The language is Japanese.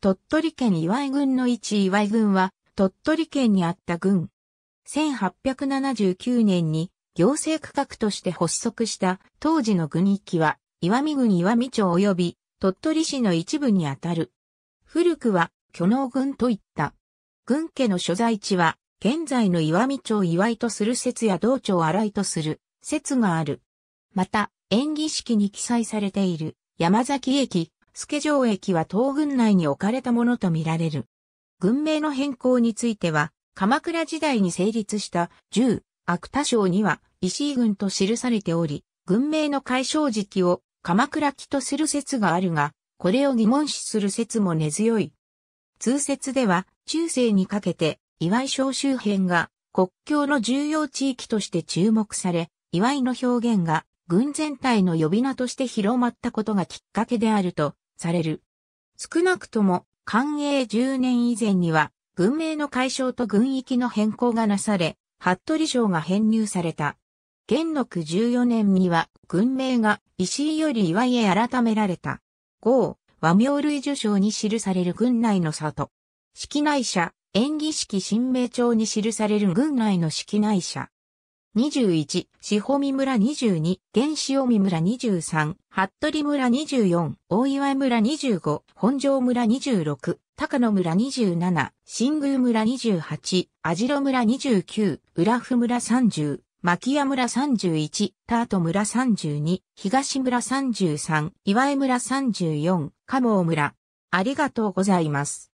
鳥取県岩井郡の一岩井郡は、鳥取県にあった郡。1879年に行政区画として発足した当時の郡域は、岩見郡岩見町及び鳥取市の一部にあたる。古くは、巨能郡といった。郡家の所在地は、現在の岩見町岩井とする説や道町荒井とする説がある。また、演技式に記載されている山崎駅助城駅は東軍内に置かれたものとみられる。軍名の変更については、鎌倉時代に成立した10、芥田省には石井軍と記されており、軍名の解消時期を鎌倉期とする説があるが、これを疑問視する説も根強い。通説では、中世にかけて、岩井省周辺が国境の重要地域として注目され、岩井の表現が軍全体の呼び名として広まったことがきっかけであるとされる。少なくとも、寛永10年以前には、軍名の解消と軍域の変更がなされ、服部省が編入された。元禄14年には、軍名が石井より岩井へ改められた。号、和名類受賞に記される軍内の里。式内社、演技式新名帳に記される軍内の式内社。21、四保見村22、原塩見村23、服部村24、大岩村25、本庄村26、高野村27、新宮村28、網代村29、浦府村30、牧屋村31、タート村32、東村33、岩江村34、加茂村。ありがとうございます。